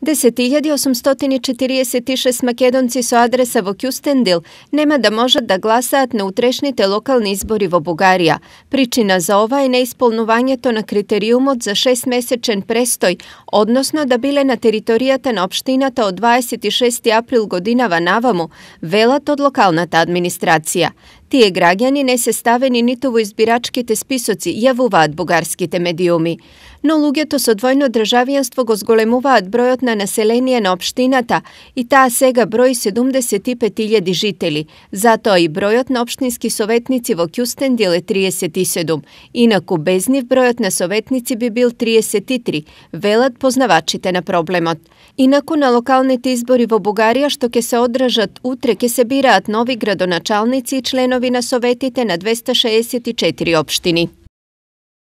10.846 македонци со адреса во Кјустендил нема да можат да гласаат на утрешните локални избори во Бугарија. Причина за ова е неисполнувањето на критериумот за 6-месечен престој, односно да биле на територијата на општината од 26 април годинава наваму, велат од локалната администрација. Тие граѓани не се ставени ниту во избирачките списоци, јавуваат бугарските медиуми. Но луѓето со двојно државјанство го зголемуваат бројот на население на општината и таа сега број 75.000 жители. Затоа и бројот на општински советници во Кјустендил е 37. Инаку без нив бројот на советници би бил 33, велат познавачите на проблемот. Инаку на локалните избори во Бугарија што ќе се одржат утре ќе се бираат нови градоначалници и членови најнови на советите на 264 општини.